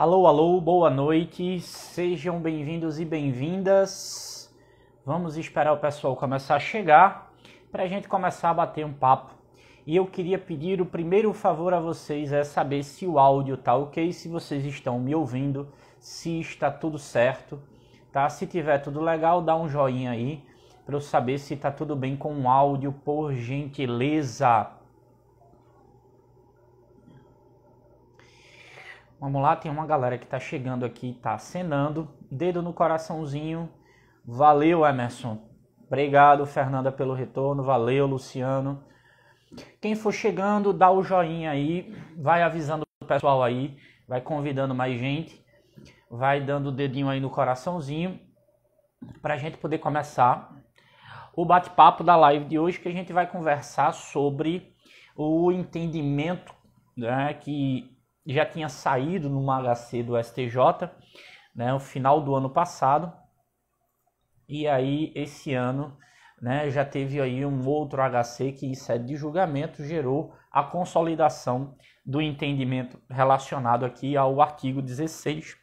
Alô, alô, boa noite, sejam bem-vindos e bem-vindas. Vamos esperar o pessoal começar a chegar para a gente começar a bater um papo. E eu queria pedir o primeiro favor a vocês é saber se o áudio tá ok, se vocês estão me ouvindo, se está tudo certo, tá? Se tiver tudo legal, dá um joinha aí para eu saber se está tudo bem com o áudio, por gentileza. Vamos lá, tem uma galera que tá chegando aqui, tá acenando. Dedo no coraçãozinho. Valeu, Emerson. Obrigado, Fernanda, pelo retorno. Valeu, Luciano. Quem for chegando, dá o joinha aí, vai avisando o pessoal aí, vai convidando mais gente, vai dando o dedinho aí no coraçãozinho para a gente poder começar o bate-papo da live de hoje que a gente vai conversar sobre o entendimento né, que já tinha saído numa HC do STJ, né, no final do ano passado. E aí esse ano, né, já teve aí um outro HC que em sede de julgamento gerou a consolidação do entendimento relacionado aqui ao artigo 16,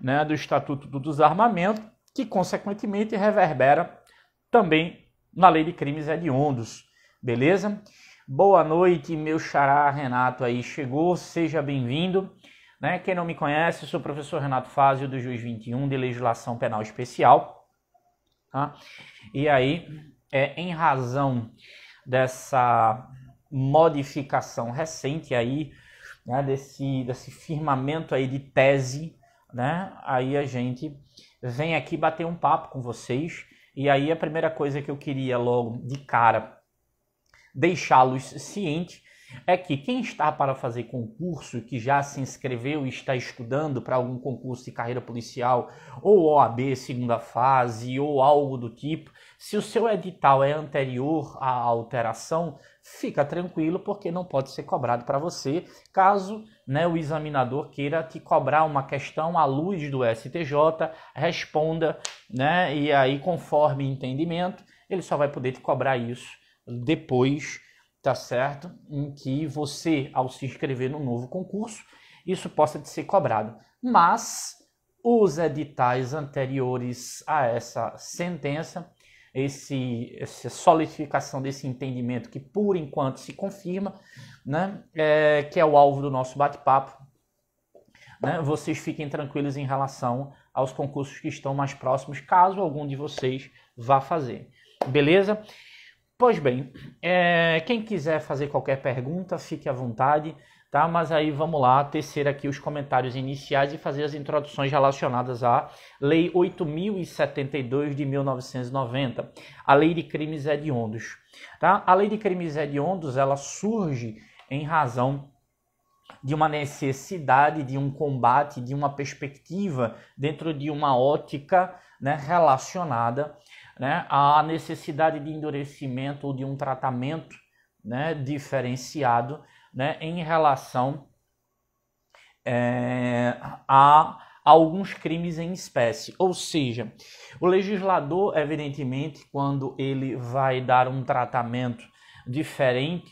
né, do Estatuto do Desarmamento, que consequentemente reverbera também na Lei de Crimes Hediondos, beleza? Boa noite, meu xará Renato aí chegou, seja bem-vindo. Né? Quem não me conhece, sou o professor Renato Fazio, do Juiz 21 de Legislação Penal Especial. Tá? E aí, é, em razão dessa modificação recente aí, né, desse, desse firmamento aí de tese, né, aí a gente vem aqui bater um papo com vocês. E aí a primeira coisa que eu queria logo de cara deixá-los cientes é que quem está para fazer concurso, que já se inscreveu e está estudando para algum concurso de carreira policial, ou OAB segunda fase, ou algo do tipo, se o seu edital é anterior à alteração, fica tranquilo porque não pode ser cobrado para você, caso né, o examinador queira te cobrar uma questão à luz do STJ, responda, né, e aí conforme entendimento, ele só vai poder te cobrar isso depois, tá certo? Em que você, ao se inscrever no novo concurso, isso possa te ser cobrado. Mas os editais anteriores a essa sentença, esse, essa solidificação desse entendimento que por enquanto se confirma, né, é, que é o alvo do nosso bate-papo, né, vocês fiquem tranquilos em relação aos concursos que estão mais próximos, caso algum de vocês vá fazer. Beleza? Pois bem, é, quem quiser fazer qualquer pergunta, fique à vontade, tá? Mas aí vamos lá, tecer aqui os comentários iniciais e fazer as introduções relacionadas à Lei 8072 de 1990, a Lei de Crimes Hediondos, tá? A Lei de Crimes Hediondos, ela surge em razão de uma necessidade de um combate, de uma perspectiva dentro de uma ótica né, relacionada né, a necessidade de endurecimento ou de um tratamento né, diferenciado né, em relação é, a alguns crimes em espécie. Ou seja, o legislador, evidentemente, quando ele vai dar um tratamento diferente,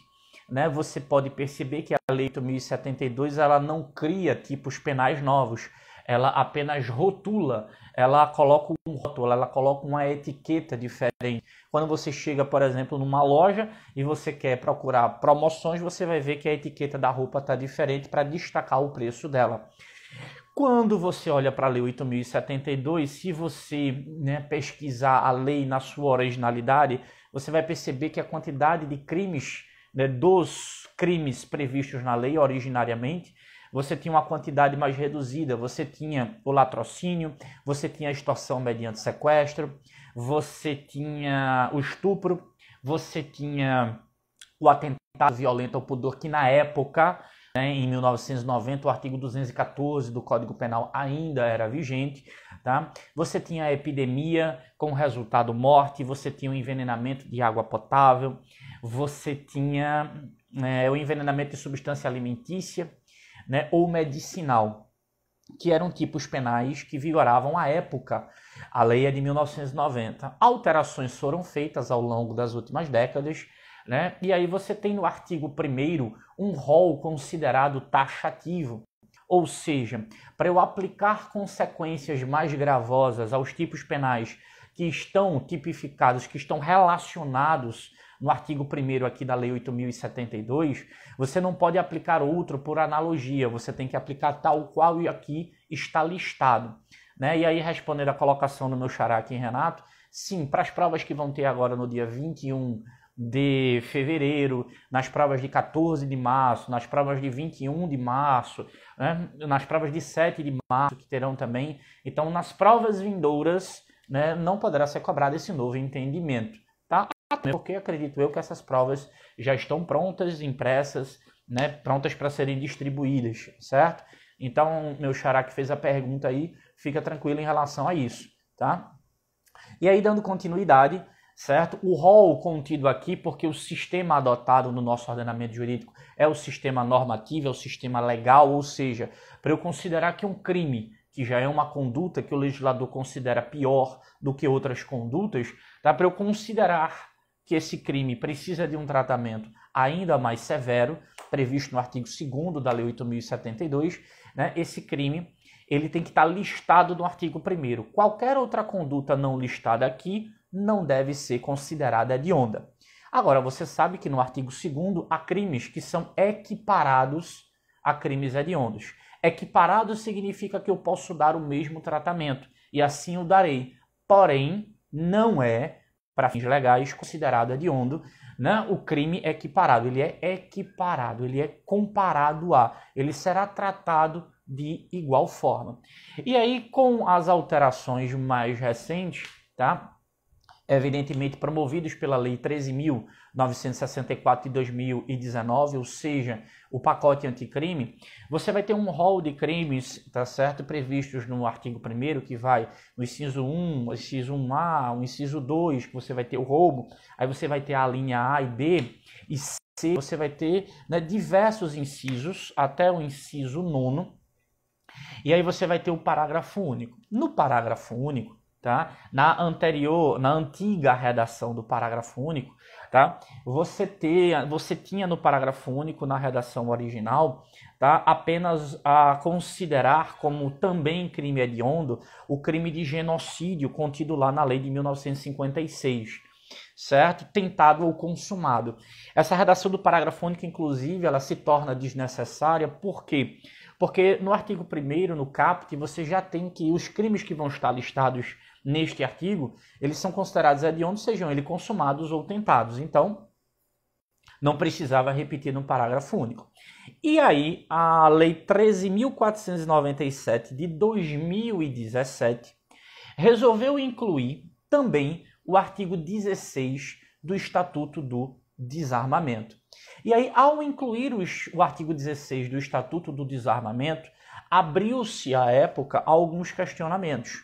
né, você pode perceber que a Lei 1072 ela não cria tipos penais novos ela apenas rotula, ela coloca um rótulo, ela coloca uma etiqueta diferente. Quando você chega, por exemplo, numa loja e você quer procurar promoções, você vai ver que a etiqueta da roupa está diferente para destacar o preço dela. Quando você olha para a Lei 8.072, se você né, pesquisar a lei na sua originalidade, você vai perceber que a quantidade de crimes, né, dos crimes previstos na lei originariamente, você tinha uma quantidade mais reduzida, você tinha o latrocínio, você tinha a extorsão mediante sequestro, você tinha o estupro, você tinha o atentado violento ao pudor, que na época, né, em 1990, o artigo 214 do Código Penal ainda era vigente. Tá? Você tinha a epidemia com resultado morte, você tinha o envenenamento de água potável, você tinha é, o envenenamento de substância alimentícia, né, ou medicinal, que eram tipos penais que vigoravam à época. A lei é de 1990. Alterações foram feitas ao longo das últimas décadas, né? E aí você tem no artigo 1 um rol considerado taxativo. Ou seja, para eu aplicar consequências mais gravosas aos tipos penais que estão tipificados, que estão relacionados no artigo 1 aqui da Lei 8072, você não pode aplicar outro por analogia, você tem que aplicar tal qual e aqui está listado. Né? E aí, respondendo a colocação do meu xará aqui, Renato, sim, para as provas que vão ter agora no dia 21 de fevereiro, nas provas de 14 de março, nas provas de 21 de março, né? nas provas de 7 de março que terão também. Então, nas provas vindouras, né, não poderá ser cobrado esse novo entendimento. Tá? Porque acredito eu que essas provas já estão prontas, impressas, né, prontas para serem distribuídas, certo? Então, meu xará que fez a pergunta aí, fica tranquilo em relação a isso, tá? E aí, dando continuidade, certo? O rol contido aqui, porque o sistema adotado no nosso ordenamento jurídico é o sistema normativo, é o sistema legal, ou seja, para eu considerar que é um crime que já é uma conduta que o legislador considera pior do que outras condutas, dá para eu considerar que esse crime precisa de um tratamento ainda mais severo, previsto no artigo 2 da Lei 8072, né? Esse crime ele tem que estar tá listado no artigo 1 Qualquer outra conduta não listada aqui não deve ser considerada hedionda. Agora, você sabe que no artigo 2 há crimes que são equiparados a crimes hediondos. Equiparado é significa que eu posso dar o mesmo tratamento, e assim o darei. Porém, não é, para fins legais, considerado hediondo né? o crime é equiparado. Ele é equiparado, ele é comparado a, ele será tratado de igual forma. E aí, com as alterações mais recentes, tá? evidentemente promovidos pela Lei 13.000 964 de 2019, ou seja, o pacote anticrime, você vai ter um rol de crimes, tá certo, previstos no artigo 1 que vai no inciso 1, o inciso 1A, o inciso 2, que você vai ter o roubo, aí você vai ter a linha A e B e C, você vai ter né, diversos incisos até o inciso 9. E aí você vai ter o parágrafo único. No parágrafo único, tá? Na anterior, na antiga redação do parágrafo único, tá? Você ter, você tinha no parágrafo único na redação original, tá? Apenas a considerar como também crime hediondo o crime de genocídio contido lá na lei de 1956 certo? Tentado ou consumado. Essa redação do parágrafo único, inclusive, ela se torna desnecessária, por quê? Porque no artigo 1 no caput, você já tem que os crimes que vão estar listados neste artigo, eles são considerados hediondos, sejam eles consumados ou tentados. Então, não precisava repetir num parágrafo único. E aí, a Lei 13.497 de 2017 resolveu incluir também o artigo 16 do Estatuto do Desarmamento. E aí, ao incluir o artigo 16 do Estatuto do Desarmamento, abriu-se à época alguns questionamentos.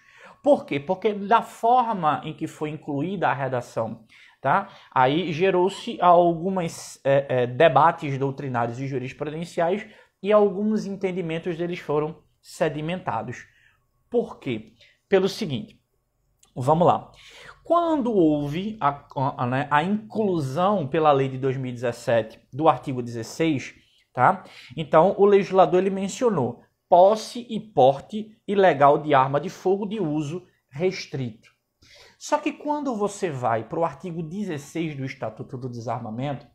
Por quê? Porque da forma em que foi incluída a redação, tá? aí gerou-se alguns é, é, debates doutrinários e jurisprudenciais e alguns entendimentos deles foram sedimentados. Por quê? Pelo seguinte, vamos lá. Quando houve a, a, né, a inclusão pela lei de 2017 do artigo 16, tá? então o legislador ele mencionou posse e porte ilegal de arma de fogo de uso restrito. Só que quando você vai para o artigo 16 do Estatuto do Desarmamento,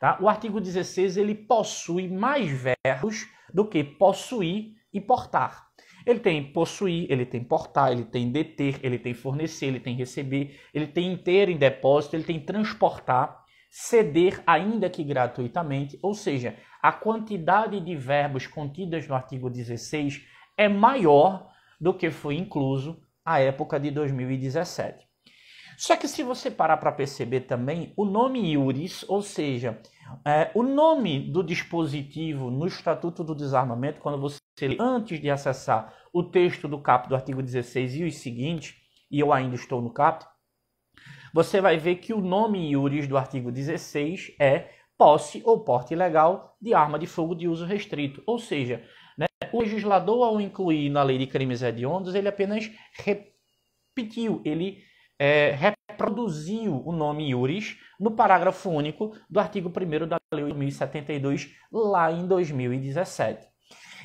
tá? o artigo 16 ele possui mais verbos do que possuir e portar. Ele tem possuir, ele tem portar, ele tem deter, ele tem fornecer, ele tem receber, ele tem ter em depósito, ele tem transportar, ceder, ainda que gratuitamente, ou seja, a quantidade de verbos contidas no artigo 16 é maior do que foi incluso à época de 2017. Só que se você parar para perceber também, o nome iuris, ou seja, é, o nome do dispositivo no Estatuto do Desarmamento, quando você lê antes de acessar o texto do cap do artigo 16 e os seguintes, e eu ainda estou no cap, você vai ver que o nome iuris do artigo 16 é posse ou porte ilegal de arma de fogo de uso restrito. Ou seja, né, o legislador, ao incluir na lei de crimes hediondos, ele apenas repetiu, ele é, reproduziu o nome iuris no parágrafo único do artigo 1 da Lei 1072, lá em 2017.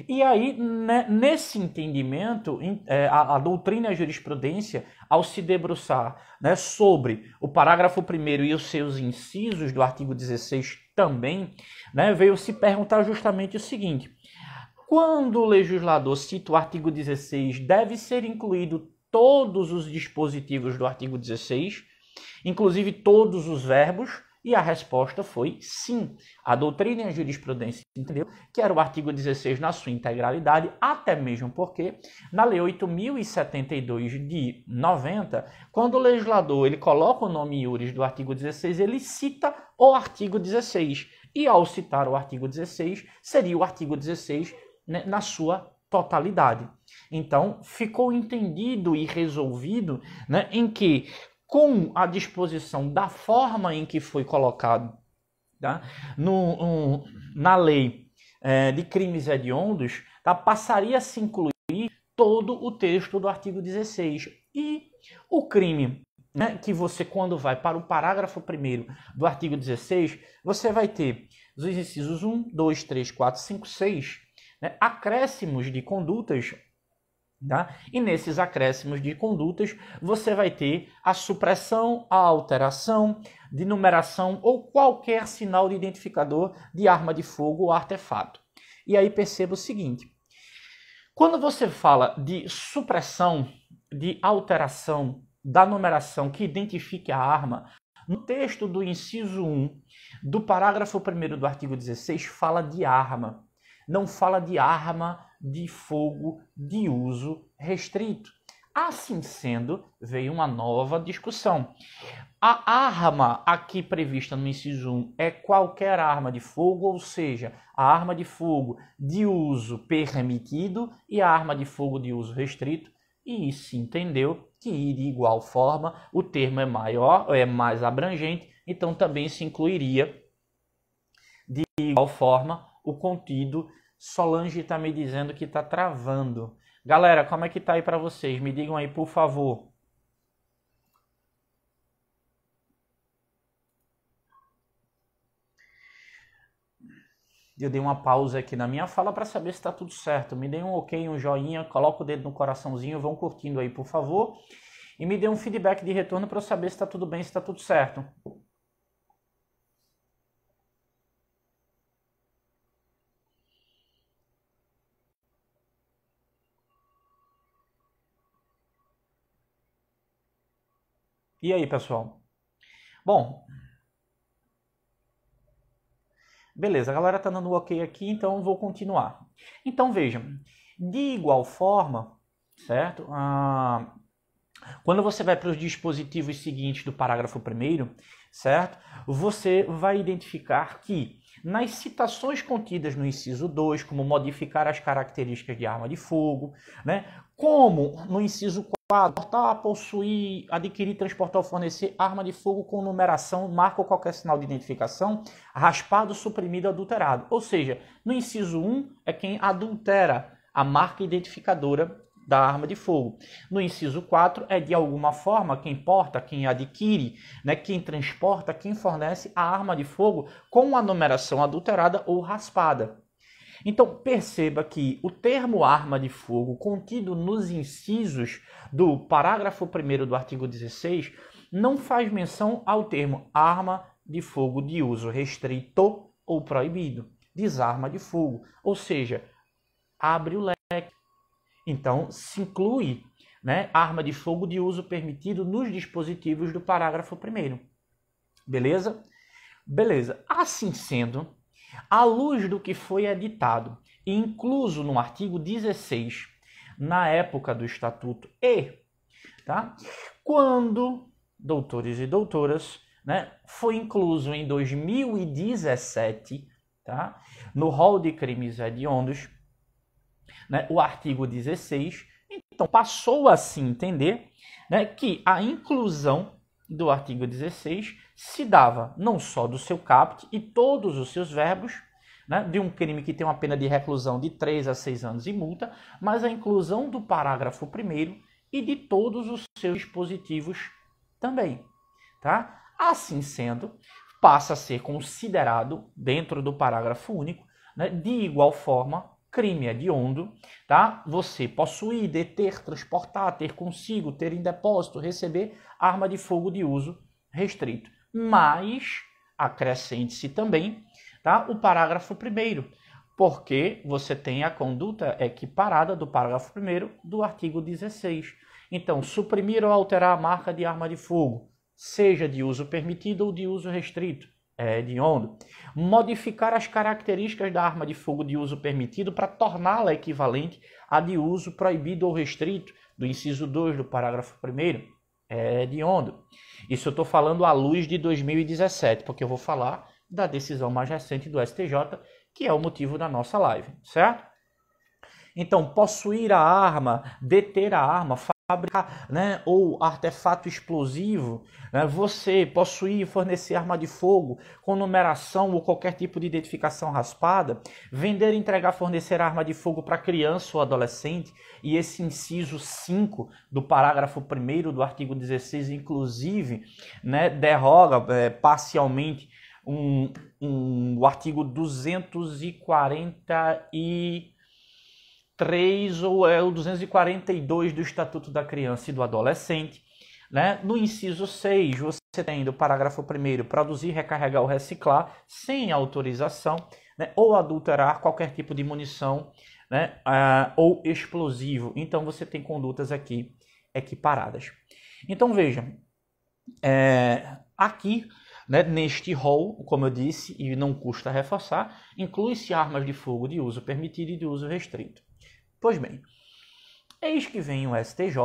E aí, né, nesse entendimento, é, a, a, doutrina e a jurisprudência, ao se debruçar né, sobre o parágrafo 1 e os seus incisos do artigo 16 também, né, veio se perguntar justamente o seguinte: quando o legislador cita o artigo 16, deve ser incluído todos os dispositivos do artigo 16, inclusive todos os verbos e a resposta foi sim. A doutrina e a jurisprudência entendeu que era o artigo 16 na sua integralidade, até mesmo porque na lei 8072 de 90, quando o legislador ele coloca o nome iuris do artigo 16, ele cita o artigo 16. E ao citar o artigo 16, seria o artigo 16 né, na sua totalidade. Então, ficou entendido e resolvido né, em que com a disposição da forma em que foi colocado tá? no, um, na lei é, de crimes hediondos, tá? passaria a se incluir todo o texto do artigo 16. E o crime né, que você, quando vai para o parágrafo 1 do artigo 16, você vai ter os incisos 1, 2, 3, 4, 5, 6, né, acréscimos de condutas Tá? E nesses acréscimos de condutas, você vai ter a supressão, a alteração de numeração ou qualquer sinal de identificador de arma de fogo ou artefato. E aí perceba o seguinte: quando você fala de supressão, de alteração da numeração que identifique a arma, no texto do inciso 1 do parágrafo 1 do artigo 16 fala de arma, não fala de arma de fogo de uso restrito. Assim sendo, veio uma nova discussão. A arma aqui prevista no inciso 1 é qualquer arma de fogo, ou seja, a arma de fogo de uso permitido e a arma de fogo de uso restrito, e se entendeu que de igual forma o termo é maior, é mais abrangente, então também se incluiria de igual forma o contido Solange está me dizendo que está travando. Galera, como é que tá aí para vocês? Me digam aí, por favor. Eu dei uma pausa aqui na minha fala para saber se está tudo certo. Me dê um ok, um joinha, coloca o dedo no coraçãozinho, vão curtindo aí, por favor. E me dê um feedback de retorno para eu saber se está tudo bem, se está tudo certo. E aí, pessoal? Bom. Beleza, a galera tá dando ok aqui, então vou continuar. Então vejam, de igual forma, certo? Ah, quando você vai para os dispositivos seguintes do parágrafo primeiro, certo? Você vai identificar que nas citações contidas no inciso 2, como modificar as características de arma de fogo, né? como no inciso 4, portar, possuir, adquirir, transportar ou fornecer arma de fogo com numeração, marca ou qualquer sinal de identificação, raspado, suprimido, adulterado. Ou seja, no inciso 1 é quem adultera a marca identificadora da arma de fogo. No inciso 4 é de alguma forma quem porta, quem adquire, né, quem transporta, quem fornece a arma de fogo com a numeração adulterada ou raspada. Então perceba que o termo arma de fogo contido nos incisos do parágrafo 1 do artigo 16 não faz menção ao termo arma de fogo de uso restrito ou proibido, desarma de fogo, ou seja, abre o leque então, se inclui né, arma de fogo de uso permitido nos dispositivos do parágrafo 1. Beleza? Beleza. Assim sendo, à luz do que foi editado, incluso no artigo 16, na época do Estatuto E, tá? quando, doutores e doutoras, né, foi incluso em 2017 tá? no rol de crimes hediondos, né, o artigo 16. Então, passou a se entender né, que a inclusão do artigo 16 se dava não só do seu caput e todos os seus verbos, né, de um crime que tem uma pena de reclusão de 3 a 6 anos e multa, mas a inclusão do parágrafo 1 e de todos os seus dispositivos também. Tá? Assim sendo, passa a ser considerado, dentro do parágrafo único, né, de igual forma, crime hediondo, tá? Você possuir, deter, transportar, ter consigo, ter em depósito, receber arma de fogo de uso restrito. Mas acrescente-se também, tá? O parágrafo primeiro, porque você tem a conduta equiparada do parágrafo primeiro do artigo 16. Então, suprimir ou alterar a marca de arma de fogo, seja de uso permitido ou de uso restrito é, hediondo, modificar as características da arma de fogo de uso permitido para torná-la equivalente à de uso proibido ou restrito, do inciso 2 do parágrafo 1 é, onde Isso eu estou falando à luz de 2017, porque eu vou falar da decisão mais recente do STJ, que é o motivo da nossa live, certo? Então, possuir a arma, deter a arma, fabricar né, ou artefato explosivo, né, você possuir e fornecer arma de fogo com numeração ou qualquer tipo de identificação raspada, vender, entregar, fornecer arma de fogo para criança ou adolescente, e esse inciso 5 do parágrafo 1 do artigo 16, inclusive, né, derroga é, parcialmente um, um, o artigo 240 e 3 ou é o 242 do Estatuto da Criança e do Adolescente. Né? No inciso 6, você tem do parágrafo 1 produzir, recarregar ou reciclar sem autorização, né? ou adulterar qualquer tipo de munição né? Ah, ou explosivo. Então você tem condutas aqui equiparadas. Então veja, é, aqui né, neste rol, como eu disse, e não custa reforçar, inclui-se armas de fogo de uso permitido e de uso restrito. Pois bem, eis que vem o STJ,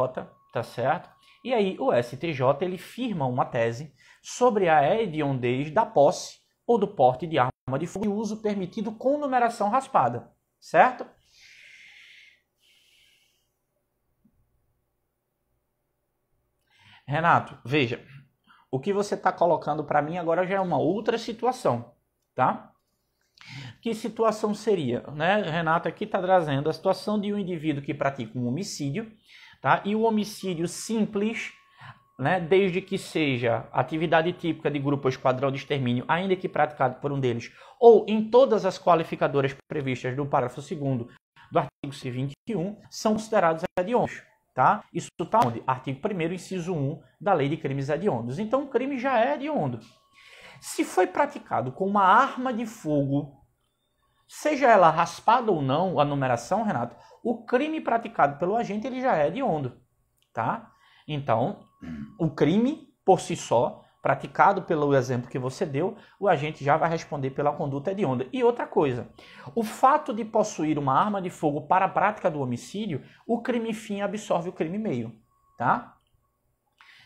tá certo? E aí o STJ ele firma uma tese sobre a hediondez da posse ou do porte de arma de fogo e uso permitido com numeração raspada, certo? Renato, veja, o que você está colocando para mim agora já é uma outra situação, tá? Que situação seria? Né? Renato? aqui está trazendo a situação de um indivíduo que pratica um homicídio, tá? e o um homicídio simples, né? desde que seja atividade típica de grupo ou esquadrão de extermínio, ainda que praticado por um deles, ou em todas as qualificadoras previstas do parágrafo 2 do artigo 121, são considerados hediondos. Tá? Isso está onde? Artigo 1 inciso 1 da Lei de Crimes Hediondos. Então, o crime já é hediondo. Se foi praticado com uma arma de fogo, seja ela raspada ou não, a numeração, Renato, o crime praticado pelo agente ele já é hediondo, tá? Então, o crime por si só, praticado pelo exemplo que você deu, o agente já vai responder pela conduta hedionda. E outra coisa, o fato de possuir uma arma de fogo para a prática do homicídio, o crime fim absorve o crime meio, tá?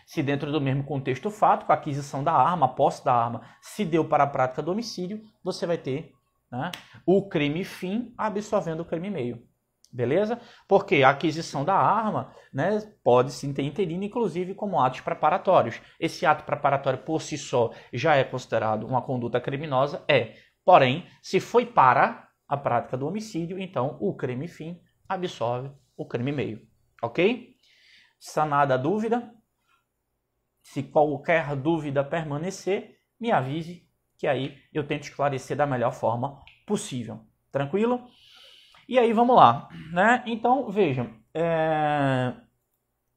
Se dentro do mesmo contexto com a aquisição da arma, a posse da arma, se deu para a prática do homicídio, você vai ter né, o crime fim absorvendo o crime meio. Beleza? Porque a aquisição da arma né, pode se entender, inclusive, como atos preparatórios. Esse ato preparatório por si só já é considerado uma conduta criminosa? É. Porém, se foi para a prática do homicídio, então o crime fim absorve o crime meio. Ok? Sanada a dúvida? Se qualquer dúvida permanecer, me avise que aí eu tento esclarecer da melhor forma possível. Tranquilo? E aí vamos lá, né? Então vejam, é...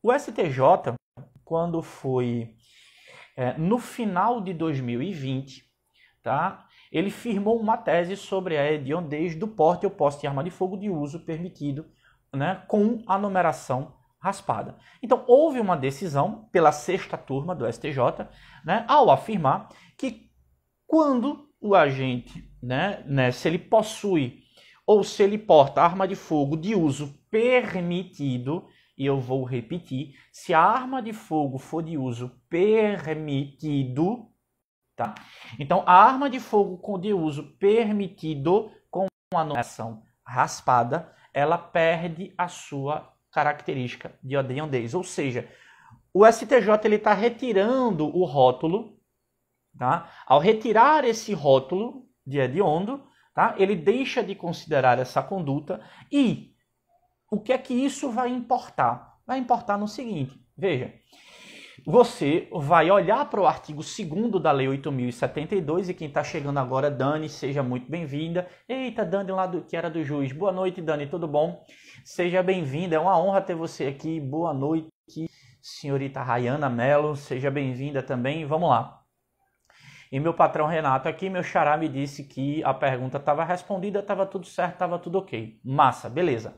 o STJ quando foi é, no final de 2020, tá? Ele firmou uma tese sobre a hediondez do porte ou Poste de arma de fogo de uso permitido, né? Com a numeração raspada. Então, houve uma decisão pela sexta turma do STJ, né, ao afirmar que quando o agente, né, né, se ele possui ou se ele porta arma de fogo de uso permitido, e eu vou repetir, se a arma de fogo for de uso permitido, tá? Então, a arma de fogo com de uso permitido com a nomeação raspada, ela perde a sua característica de odeiandez. Ou seja, o STJ está retirando o rótulo, tá? ao retirar esse rótulo de hediondo, tá? ele deixa de considerar essa conduta e o que é que isso vai importar? Vai importar no seguinte, veja, você vai olhar para o artigo 2 da Lei 8072 e quem está chegando agora, Dani, seja muito bem-vinda. Eita, Dani lá do, que era do juiz. Boa noite, Dani, tudo bom? Seja bem-vinda, é uma honra ter você aqui. Boa noite, senhorita Rayana Mello, seja bem-vinda também. Vamos lá. E meu patrão Renato aqui, meu xará, me disse que a pergunta estava respondida, estava tudo certo, estava tudo ok. Massa, beleza.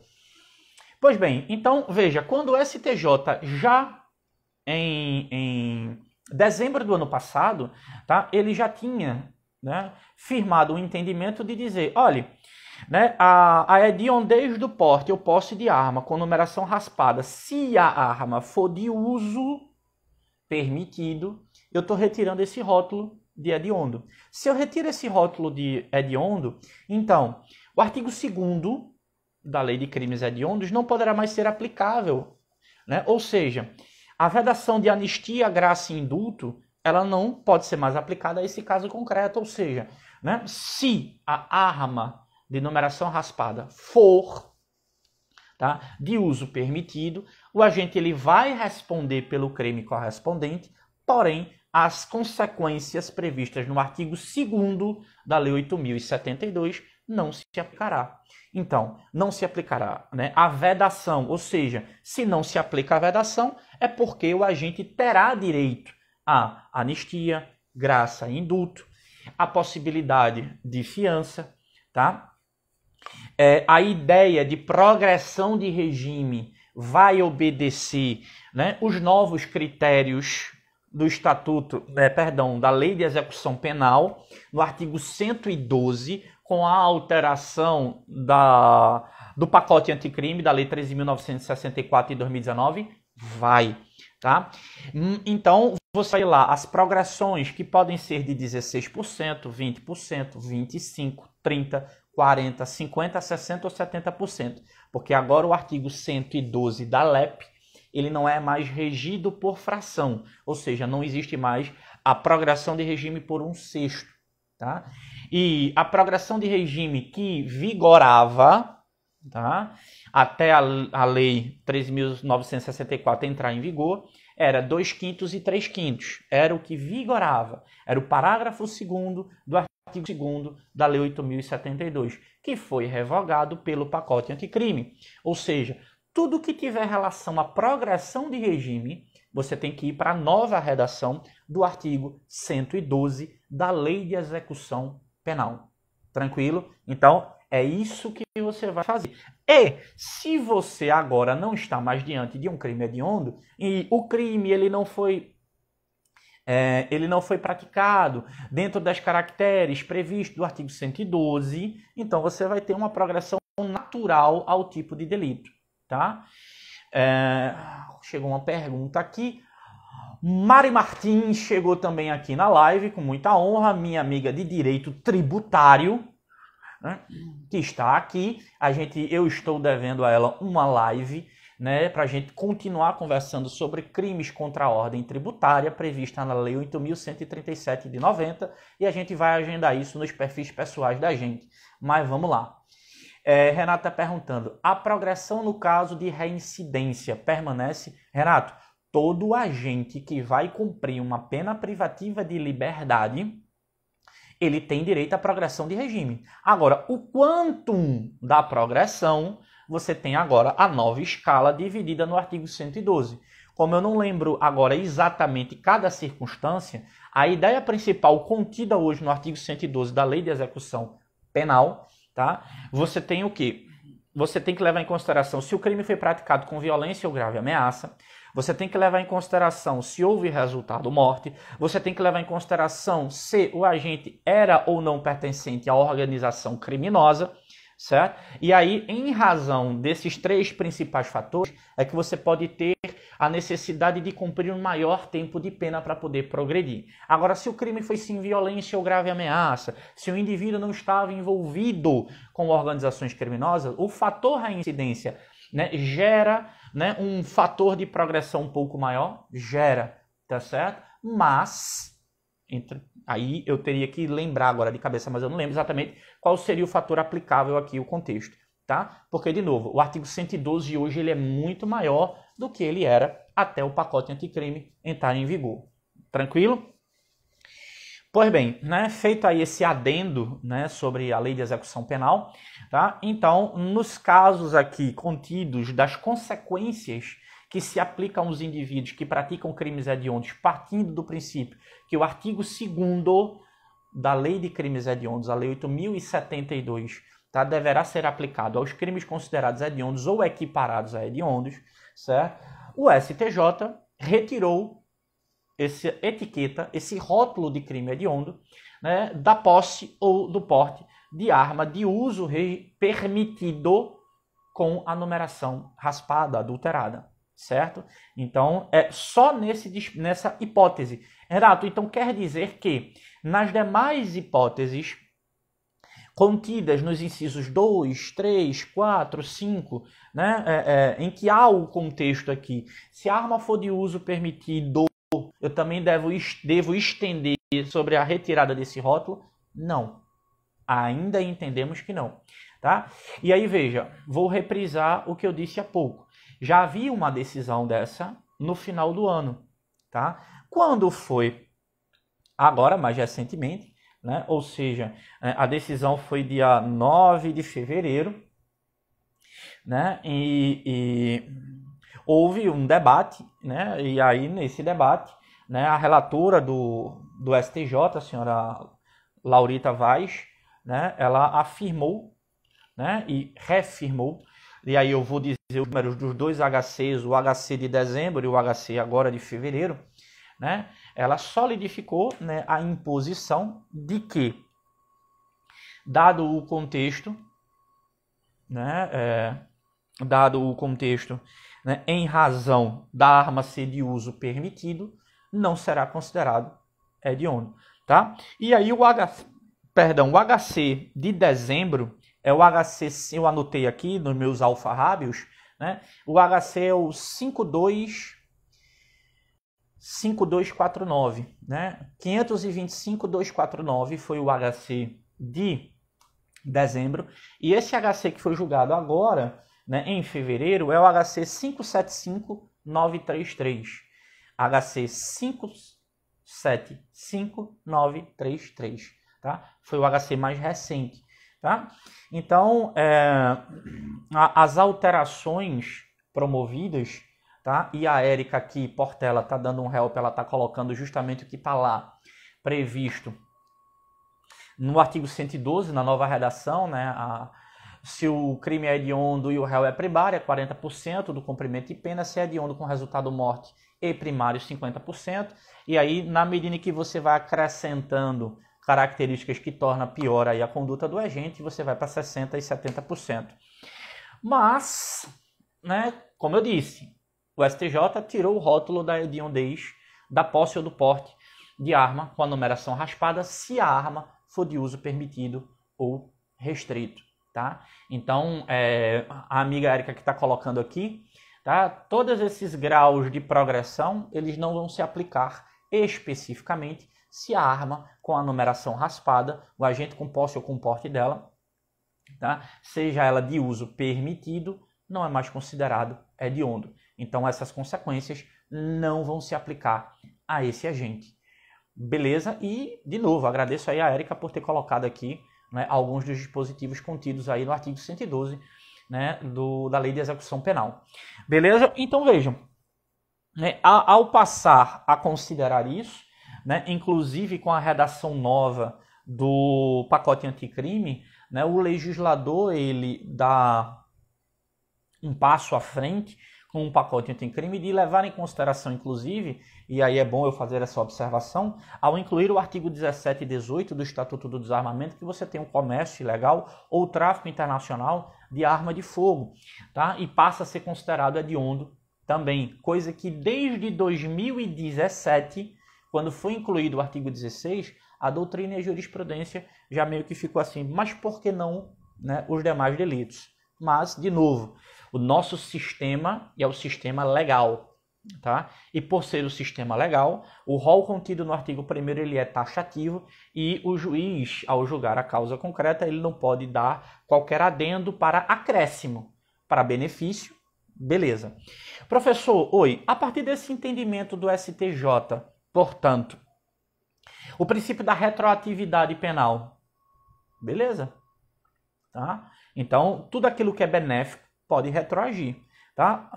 Pois bem, então veja, quando o STJ já em, em dezembro do ano passado, tá, ele já tinha né, firmado um entendimento de dizer, olha, né, a, a hediondez do porte ou posse de arma com numeração raspada, se a arma for de uso permitido, eu estou retirando esse rótulo de hediondo. Se eu retiro esse rótulo de hediondo, então, o artigo 2 da Lei de Crimes Hediondos não poderá mais ser aplicável. Né? Ou seja, a vedação de anistia, graça e indulto, ela não pode ser mais aplicada a esse caso concreto, ou seja, né, se a arma de numeração raspada for tá, de uso permitido, o agente ele vai responder pelo crime correspondente, porém as consequências previstas no artigo 2 da Lei 8072 não se aplicará. Então, não se aplicará né, a vedação, ou seja, se não se aplica a vedação, é porque o agente terá direito a anistia, graça e indulto, a possibilidade de fiança, tá? É, a ideia de progressão de regime vai obedecer né, os novos critérios do Estatuto, né, perdão, da Lei de Execução Penal, no artigo 112, com a alteração da, do pacote anticrime da Lei 13.964 de 2019, vai, tá? Hum, então, você vai lá, as progressões que podem ser de 16%, 20%, 25%, 30%, 40%, 50%, 60% ou 70%. Porque agora o artigo 112 da LEP, ele não é mais regido por fração, ou seja, não existe mais a progressão de regime por um sexto. Tá? E a progressão de regime que vigorava, tá? até a, a Lei 13.964 entrar em vigor, era 2 quintos e 3 quintos. Era o que vigorava. Era o parágrafo 2 do artigo 2 da Lei 8.072, que foi revogado pelo pacote anticrime. Ou seja, tudo que tiver relação à progressão de regime, você tem que ir para a nova redação do artigo 112 da Lei de Execução Penal. Tranquilo? Então, é isso que você vai fazer. E se você agora não está mais diante de um crime hediondo e o crime ele não foi é, ele não foi praticado dentro das caracteres previstos do artigo 112, então você vai ter uma progressão natural ao tipo de delito, tá? É, chegou uma pergunta aqui. Mari Martins chegou também aqui na live, com muita honra, minha amiga de direito tributário, né? que está aqui. A gente, eu estou devendo a ela uma live né, para a gente continuar conversando sobre crimes contra a ordem tributária prevista na Lei 8.137 de 90 e a gente vai agendar isso nos perfis pessoais da gente. Mas vamos lá. É, está perguntando: a progressão no caso de reincidência permanece? Renato, todo agente que vai cumprir uma pena privativa de liberdade ele tem direito à progressão de regime. Agora, o quantum da progressão, você tem agora a nova escala dividida no artigo 112. Como eu não lembro agora exatamente cada circunstância, a ideia principal contida hoje no artigo 112 da Lei de Execução Penal, tá? Você tem o que? Você tem que levar em consideração se o crime foi praticado com violência ou grave ameaça, você tem que levar em consideração se houve resultado morte, você tem que levar em consideração se o agente era ou não pertencente à organização criminosa, certo? E aí, em razão desses três principais fatores, é que você pode ter a necessidade de cumprir um maior tempo de pena para poder progredir. Agora, se o crime foi sem violência ou grave ameaça, se o indivíduo não estava envolvido com organizações criminosas, o fator reincidência né, gera né, um fator de progressão um pouco maior? Gera, tá certo? Mas, entre, aí eu teria que lembrar agora de cabeça, mas eu não lembro exatamente qual seria o fator aplicável aqui, o contexto, tá? Porque, de novo, o artigo 112 de hoje ele é muito maior do que ele era até o pacote anticrime entrar em vigor. Tranquilo? Pois bem, né, feito aí esse adendo né, sobre a lei de execução penal, tá? então, nos casos aqui contidos das consequências que se aplicam aos indivíduos que praticam crimes hediondos, partindo do princípio que o artigo 2 da Lei de Crimes Hediondos, a Lei 8072, tá, deverá ser aplicado aos crimes considerados hediondos ou equiparados a hediondos, certo? O STJ retirou essa etiqueta, esse rótulo de crime hediondo, né, da posse ou do porte de arma de uso permitido com a numeração raspada, adulterada, certo? Então, é só nesse, nessa hipótese. Renato, então quer dizer que nas demais hipóteses contidas nos incisos 2, 3, 4, 5, né, é, é, em que há o contexto aqui, se a arma for de uso permitido eu também devo, devo estender sobre a retirada desse rótulo? Não. Ainda entendemos que não. Tá? E aí, veja, vou reprisar o que eu disse há pouco. Já havia uma decisão dessa no final do ano. Tá? Quando foi? Agora, mais recentemente, né? ou seja, é, a decisão foi dia 9 de fevereiro, né? e, e houve um debate, né? e aí nesse debate né? A relatora do, do STJ, a senhora Laurita Vaz, né? ela afirmou né? e reafirmou, e aí eu vou dizer os números dos dois HCs, o HC de dezembro e o HC agora de fevereiro, né? ela solidificou né, a imposição de que, dado o contexto, né, é, dado o contexto, né, em razão da arma ser de uso permitido, não será considerado hediondo, tá? E aí o H, perdão, o HC de dezembro é o HC, eu anotei aqui nos meus rábios, né? O HC é o 52 5249, né? 525249 foi o HC de dezembro, e esse HC que foi julgado agora, né, em fevereiro, é o HC 575933. HC 575933, tá? Foi o HC mais recente, tá? Então, é, a, as alterações promovidas, tá? E a Érica aqui, Portela, tá dando um help, ela tá colocando justamente o que tá lá previsto no artigo 112, na nova redação, né? A, se o crime é hediondo e o réu é primário é 40% do cumprimento de pena. Se é hediondo com resultado morte, e primários 50%. E aí, na medida em que você vai acrescentando características que torna pior aí a conduta do agente, você vai para 60% e 70%. Mas, né, como eu disse, o STJ tirou o rótulo da hediondez da posse ou do porte de arma com a numeração raspada se a arma for de uso permitido ou restrito, tá? Então, é, a amiga Érica que está colocando aqui, Tá? Todos esses graus de progressão, eles não vão se aplicar especificamente se a arma com a numeração raspada, o agente com posse ou com porte dela, tá? seja ela de uso permitido, não é mais considerado hediondo. Então essas consequências não vão se aplicar a esse agente. Beleza? E, de novo, agradeço aí a Érica por ter colocado aqui né, alguns dos dispositivos contidos aí no artigo 112 né, do, da lei de execução penal. Beleza? Então vejam, né, ao passar a considerar isso, né, inclusive com a redação nova do pacote anticrime, né, o legislador ele dá um passo à frente com um pacote anticrime, de levar em consideração, inclusive, e aí é bom eu fazer essa observação, ao incluir o artigo 17 e 18 do Estatuto do Desarmamento, que você tem o um comércio ilegal ou tráfico internacional de arma de fogo, tá? E passa a ser considerado hediondo também, coisa que desde 2017, quando foi incluído o artigo 16, a doutrina e a jurisprudência já meio que ficou assim, mas por que não né, os demais delitos? Mas, de novo, o nosso sistema é o sistema legal, tá? E por ser o sistema legal, o rol contido no artigo 1 ele é taxativo e o juiz, ao julgar a causa concreta, ele não pode dar qualquer adendo para acréscimo, para benefício, beleza. Professor, oi, a partir desse entendimento do STJ, portanto, o princípio da retroatividade penal, beleza? Tá? Então, tudo aquilo que é benéfico Pode retroagir, tá?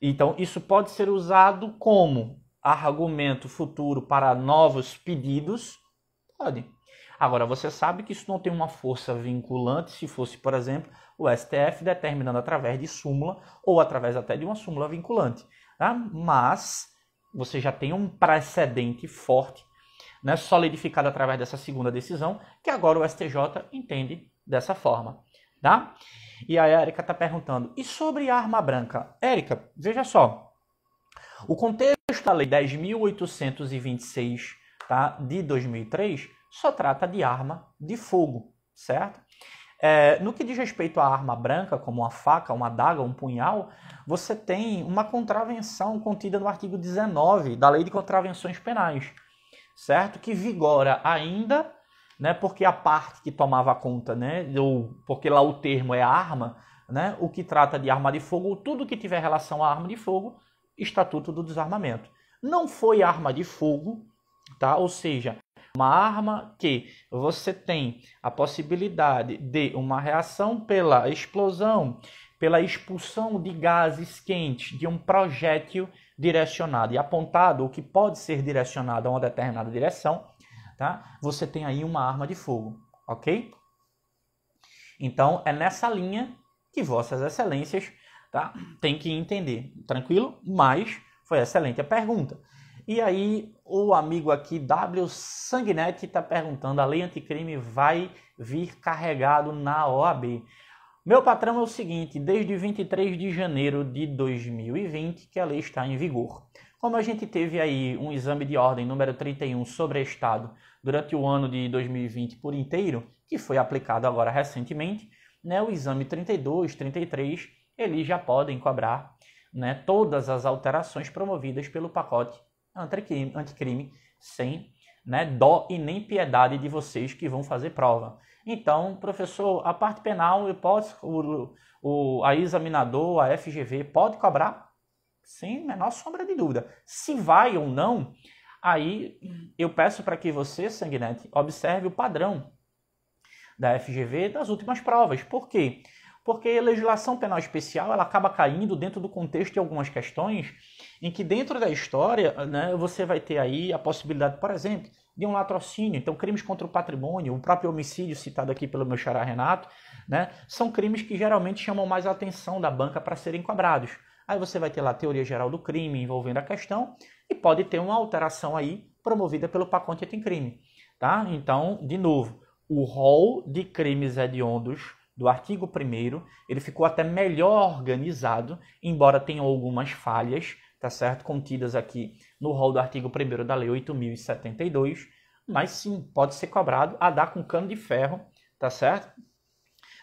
Então, isso pode ser usado como argumento futuro para novos pedidos? Pode. Agora, você sabe que isso não tem uma força vinculante se fosse, por exemplo, o STF determinando através de súmula ou através até de uma súmula vinculante. Tá? Mas você já tem um precedente forte, né, solidificado através dessa segunda decisão, que agora o STJ entende dessa forma tá? E a Érica está perguntando: e sobre arma branca? Érica, veja só. O contexto da Lei 10.826 tá, de 2003 só trata de arma de fogo, certo? É, no que diz respeito à arma branca, como uma faca, uma daga, um punhal, você tem uma contravenção contida no artigo 19 da Lei de Contravenções Penais, certo? Que vigora ainda né? Porque a parte que tomava conta, né? Ou porque lá o termo é arma, né? O que trata de arma de fogo, tudo que tiver relação a arma de fogo, Estatuto do Desarmamento. Não foi arma de fogo, tá? Ou seja, uma arma que você tem a possibilidade de uma reação pela explosão, pela expulsão de gases quentes de um projétil direcionado e apontado, ou que pode ser direcionado a uma determinada direção, tá? Você tem aí uma arma de fogo, ok? Então é nessa linha que vossas excelências tá? tem que entender, tranquilo? Mas foi excelente a pergunta. E aí o amigo aqui, W Sanguinet está perguntando, a lei anticrime vai vir carregado na OAB? Meu patrão é o seguinte, desde 23 de janeiro de 2020 que a lei está em vigor. Como a gente teve aí um exame de ordem número 31 sobre Estado durante o ano de 2020 por inteiro, que foi aplicado agora recentemente, né, o exame 32, 33, eles já podem cobrar né, todas as alterações promovidas pelo pacote anticrime, anticrime sem né, dó e nem piedade de vocês que vão fazer prova. Então, professor, a parte penal, eu posso, o, o, a examinador, a FGV, pode cobrar? Sem menor sombra de dúvida. Se vai ou não, Aí eu peço para que você, sanguinete, observe o padrão da FGV das últimas provas. Por quê? Porque a legislação penal especial ela acaba caindo dentro do contexto de algumas questões em que dentro da história né, você vai ter aí a possibilidade, por exemplo, de um latrocínio. Então, crimes contra o patrimônio, o próprio homicídio citado aqui pelo meu xará Renato, né, são crimes que geralmente chamam mais a atenção da banca para serem cobrados. Aí você vai ter lá a teoria geral do crime envolvendo a questão, e pode ter uma alteração aí promovida pelo pacote crime, Tá? Então, de novo, o rol de crimes hediondos do artigo 1 ele ficou até melhor organizado, embora tenha algumas falhas, tá certo? Contidas aqui no rol do artigo 1 da Lei 8072, mas sim, pode ser cobrado a dar com cano de ferro, tá certo?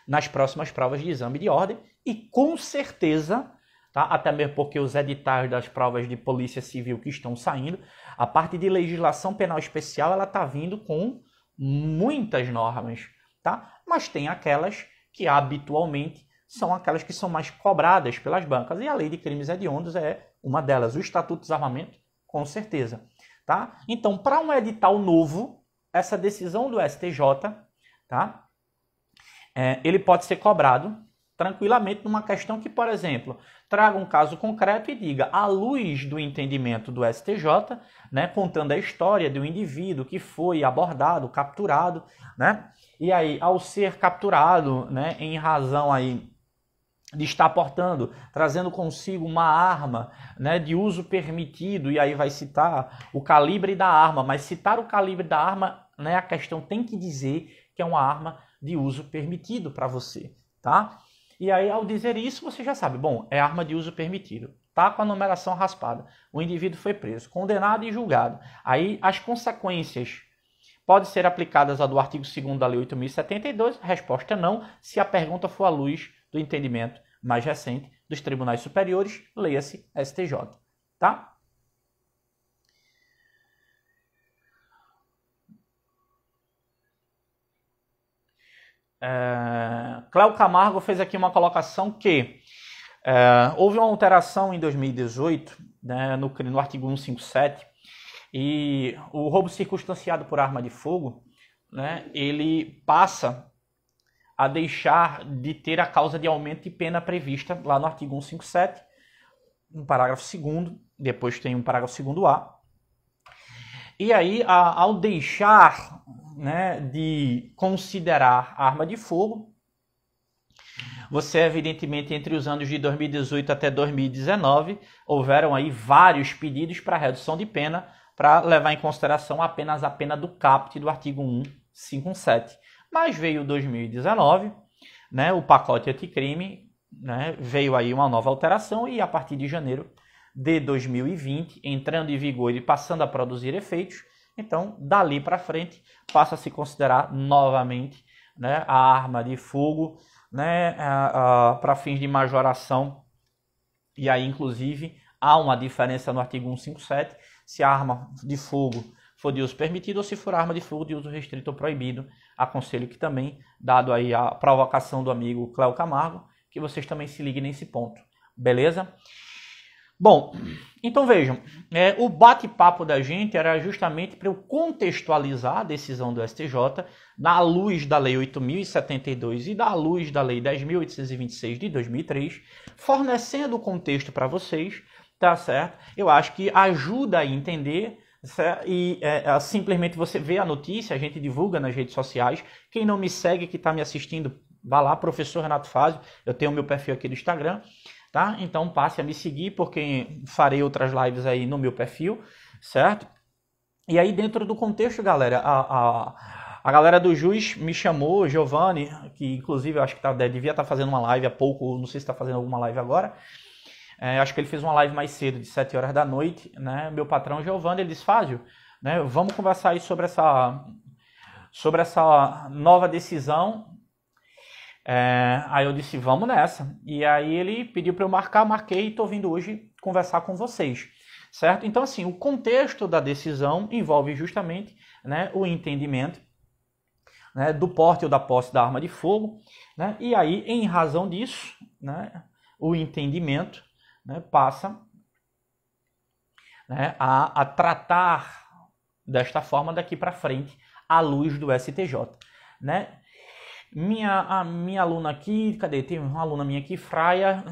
Nas próximas provas de exame de ordem e com certeza tá? até mesmo porque os editais das provas de polícia civil que estão saindo, a parte de legislação penal especial ela está vindo com muitas normas, tá? mas tem aquelas que habitualmente são aquelas que são mais cobradas pelas bancas, e a lei de crimes hediondos é uma delas, o Estatuto de Desarmamento, com certeza. Tá? Então, para um edital novo, essa decisão do STJ, tá? É, ele pode ser cobrado tranquilamente numa questão que, por exemplo, traga um caso concreto e diga, à luz do entendimento do STJ, né, contando a história de um indivíduo que foi abordado, capturado, né, e aí, ao ser capturado, né, em razão aí de estar portando, trazendo consigo uma arma né, de uso permitido, e aí vai citar o calibre da arma, mas citar o calibre da arma, né, a questão tem que dizer que é uma arma de uso permitido para você, tá? E aí, ao dizer isso, você já sabe, bom, é arma de uso permitido. Tá com a numeração raspada. O indivíduo foi preso, condenado e julgado. Aí as consequências podem ser aplicadas a do artigo 2 da Lei 8072? Resposta é não, se a pergunta for à luz do entendimento mais recente dos tribunais superiores, leia-se STJ, tá? É, Cléo Camargo fez aqui uma colocação que é, houve uma alteração em 2018 né, no, no artigo 157 e o roubo circunstanciado por arma de fogo né, ele passa a deixar de ter a causa de aumento de pena prevista lá no artigo 157, um parágrafo segundo, depois tem um parágrafo segundo A. E aí, a, ao deixar né, de considerar arma de fogo. Você, evidentemente, entre os anos de 2018 até 2019, houveram aí vários pedidos para redução de pena, para levar em consideração apenas a pena do caput do artigo 157. Mas veio 2019, né, o pacote anticrime, né, veio aí uma nova alteração e a partir de janeiro de 2020, entrando em vigor e passando a produzir efeitos, então, dali para frente, passa a se considerar novamente né, a arma de fogo né, para fins de majoração. E aí, inclusive, há uma diferença no artigo 157 se a arma de fogo for de uso permitido ou se for arma de fogo de uso restrito ou proibido. Aconselho que também, dado aí a provocação do amigo Cléo Camargo, que vocês também se liguem nesse ponto. Beleza? Bom, então vejam, é, o bate-papo da gente era justamente para eu contextualizar a decisão do STJ na luz da Lei 8.072 e da luz da Lei 10.826 de 2003, fornecendo o contexto para vocês, tá certo? Eu acho que ajuda a entender certo? e é, é, simplesmente você vê a notícia, a gente divulga nas redes sociais. Quem não me segue, que está me assistindo, vá lá, professor Renato Fazio, eu tenho o meu perfil aqui do Instagram tá? Então passe a me seguir porque farei outras lives aí no meu perfil, certo? E aí dentro do contexto, galera, a, a, a galera do Juiz me chamou, Giovanni, que inclusive eu acho que tá, devia estar tá fazendo uma live há pouco, não sei se está fazendo alguma live agora, é, acho que ele fez uma live mais cedo, de 7 horas da noite, né? Meu patrão Giovanni, ele disse, Fábio, né, vamos conversar aí sobre essa, sobre essa nova decisão é, aí eu disse, vamos nessa. E aí ele pediu para eu marcar, marquei e estou vindo hoje conversar com vocês. Certo? Então, assim, o contexto da decisão envolve justamente né, o entendimento né, do porte ou da posse da arma de fogo. Né, e aí, em razão disso, né, o entendimento né, passa né, a, a tratar desta forma daqui para frente, à luz do STJ. Né? Minha, a minha aluna aqui, cadê? Tem uma aluna minha aqui, Fraia.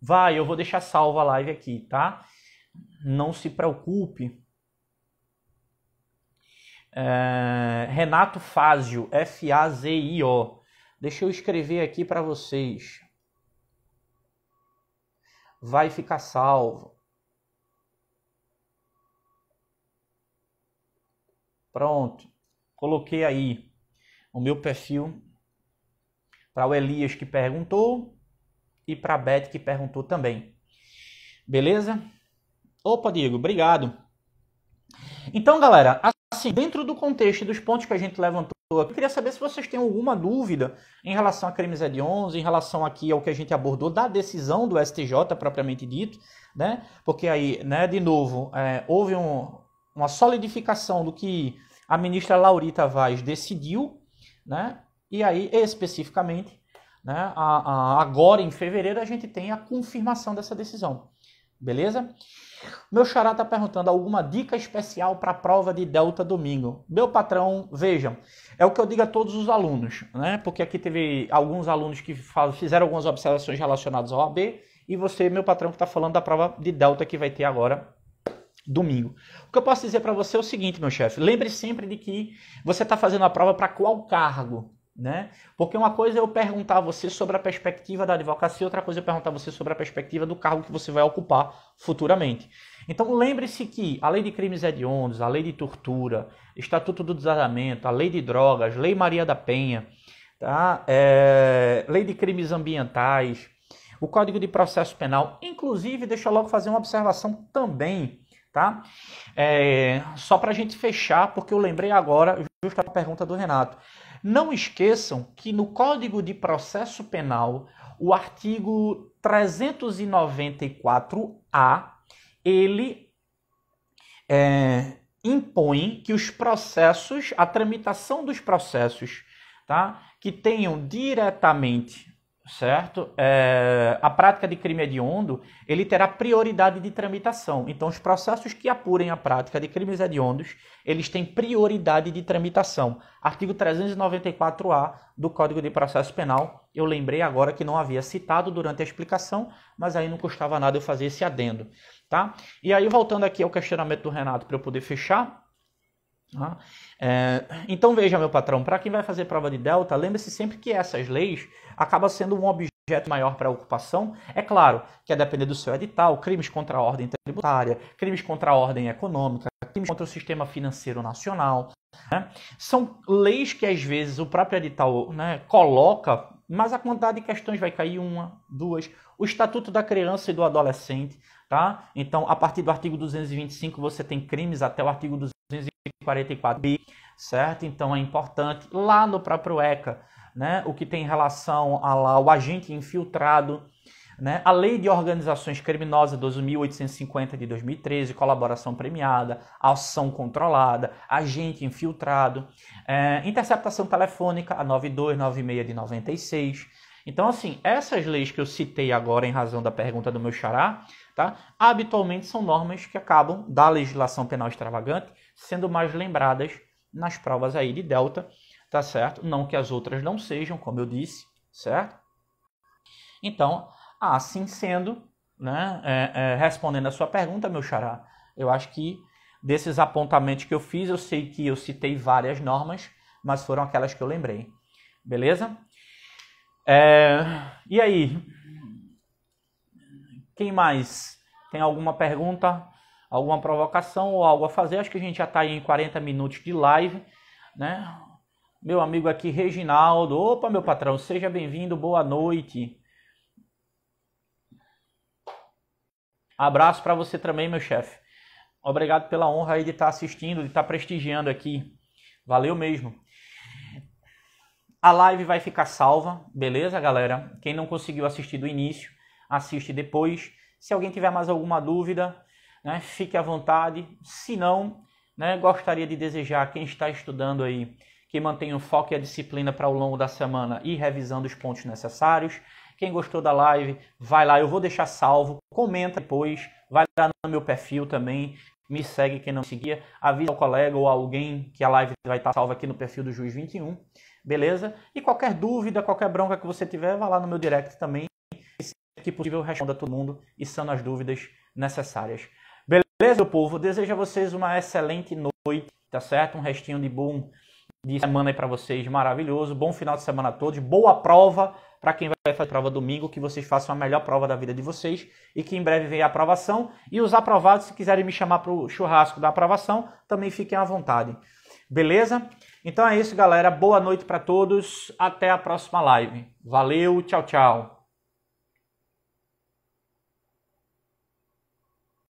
Vai, eu vou deixar salva a live aqui, tá? Não se preocupe. É, Renato Fazio, F-A-Z-I-O. Deixa eu escrever aqui para vocês. Vai ficar salvo. Pronto. Coloquei aí o meu perfil para o Elias que perguntou e para a Beth que perguntou também. Beleza? Opa, Diego, obrigado. Então, galera, assim, dentro do contexto dos pontos que a gente levantou, eu queria saber se vocês têm alguma dúvida em relação a crimes 11, em relação aqui ao que a gente abordou da decisão do STJ propriamente dito, né? Porque aí, né, de novo, é, houve um, uma solidificação do que a ministra Laurita Vaz decidiu, né? E aí, especificamente, né, a, a, agora em fevereiro, a gente tem a confirmação dessa decisão. Beleza? Meu xará está perguntando alguma dica especial para a prova de Delta domingo. Meu patrão, vejam, é o que eu digo a todos os alunos, né? Porque aqui teve alguns alunos que fizeram algumas observações relacionadas ao AB e você, meu patrão, que está falando da prova de Delta que vai ter agora domingo. O que eu posso dizer para você é o seguinte, meu chefe: lembre sempre de que você está fazendo a prova para qual cargo, né? Porque uma coisa é eu perguntar a você sobre a perspectiva da advocacia, outra coisa é eu perguntar a você sobre a perspectiva do cargo que você vai ocupar futuramente. Então lembre-se que a lei de crimes hediondos, a lei de tortura, Estatuto do Desarmamento, a lei de drogas, Lei Maria da Penha, tá? É... lei de crimes ambientais, o Código de Processo Penal, inclusive, deixa eu logo fazer uma observação também, tá? É... Só para a gente fechar, porque eu lembrei agora, justo a pergunta do Renato. Não esqueçam que no Código de Processo Penal, o artigo 394A, ele é, impõe que os processos, a tramitação dos processos, tá, que tenham diretamente certo? É, a prática de crime hediondo, ele terá prioridade de tramitação. Então, os processos que apurem a prática de crimes hediondos, eles têm prioridade de tramitação. Artigo 394-A do Código de Processo Penal. Eu lembrei agora que não havia citado durante a explicação, mas aí não custava nada eu fazer esse adendo, tá? E aí, voltando aqui ao questionamento do Renato para eu poder fechar, Tá? É, então veja, meu patrão, para quem vai fazer prova de delta, lembre-se sempre que essas leis acabam sendo um objeto objeto maior para ocupação, é claro que é depender do seu edital, crimes contra a ordem tributária, crimes contra a ordem econômica, crimes contra o sistema financeiro nacional. Né? São leis que às vezes o próprio edital né, coloca, mas a quantidade de questões vai cair uma, duas. O Estatuto da Criança e do Adolescente, tá? Então, a partir do artigo 225, você tem crimes até o artigo 44 bi, certo? Então é importante lá no próprio ECA, né? O que tem relação a lá o agente infiltrado, né? A Lei de Organizações Criminosas 12.850 de 2013, colaboração premiada, ação controlada, agente infiltrado, é, interceptação telefônica a 9296 de 96. Então, assim, essas leis que eu citei agora em razão da pergunta do meu xará, tá? habitualmente são normas que acabam da legislação penal extravagante sendo mais lembradas nas provas aí de delta, tá certo? Não que as outras não sejam, como eu disse, certo? Então, assim sendo, né, é, é, respondendo a sua pergunta, meu xará, eu acho que desses apontamentos que eu fiz, eu sei que eu citei várias normas, mas foram aquelas que eu lembrei, beleza? É, e aí, quem mais tem alguma pergunta? alguma provocação ou algo a fazer. Acho que a gente já está aí em 40 minutos de live, né? Meu amigo aqui, Reginaldo. Opa, meu patrão, seja bem-vindo, boa noite. Abraço para você também, meu chefe. Obrigado pela honra aí de estar tá assistindo, de estar tá prestigiando aqui. Valeu mesmo. A live vai ficar salva, beleza, galera? Quem não conseguiu assistir do início, assiste depois. Se alguém tiver mais alguma dúvida, né? Fique à vontade. Se não, né, gostaria de desejar a quem está estudando aí que mantenha o foco e a disciplina para o longo da semana e revisando os pontos necessários. Quem gostou da live, vai lá, eu vou deixar salvo, comenta depois, vai lá no meu perfil também, me segue quem não seguia, avisa ao colega ou alguém que a live vai estar salva aqui no perfil do Juiz 21, beleza? E qualquer dúvida, qualquer bronca que você tiver, vá lá no meu direct também, e se é possível responda a todo mundo e são as dúvidas necessárias. Beleza, meu povo? Desejo a vocês uma excelente noite, tá certo? Um restinho de bom de semana aí para vocês, maravilhoso. Bom final de semana a todos, boa prova para quem vai fazer prova domingo, que vocês façam a melhor prova da vida de vocês e que em breve venha a aprovação. E os aprovados, se quiserem me chamar para o churrasco da aprovação, também fiquem à vontade. Beleza? Então é isso, galera. Boa noite para todos. Até a próxima live. Valeu, tchau, tchau.